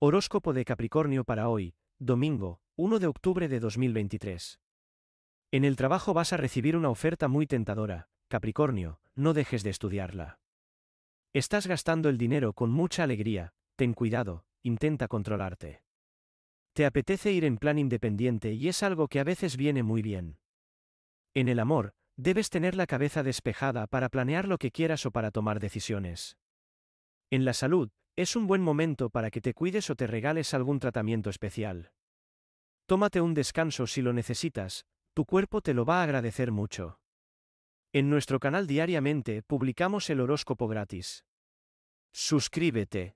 Horóscopo de Capricornio para hoy, domingo, 1 de octubre de 2023. En el trabajo vas a recibir una oferta muy tentadora, Capricornio, no dejes de estudiarla. Estás gastando el dinero con mucha alegría, ten cuidado, intenta controlarte. Te apetece ir en plan independiente y es algo que a veces viene muy bien. En el amor, debes tener la cabeza despejada para planear lo que quieras o para tomar decisiones. En la salud, es un buen momento para que te cuides o te regales algún tratamiento especial. Tómate un descanso si lo necesitas, tu cuerpo te lo va a agradecer mucho. En nuestro canal diariamente publicamos el horóscopo gratis. Suscríbete.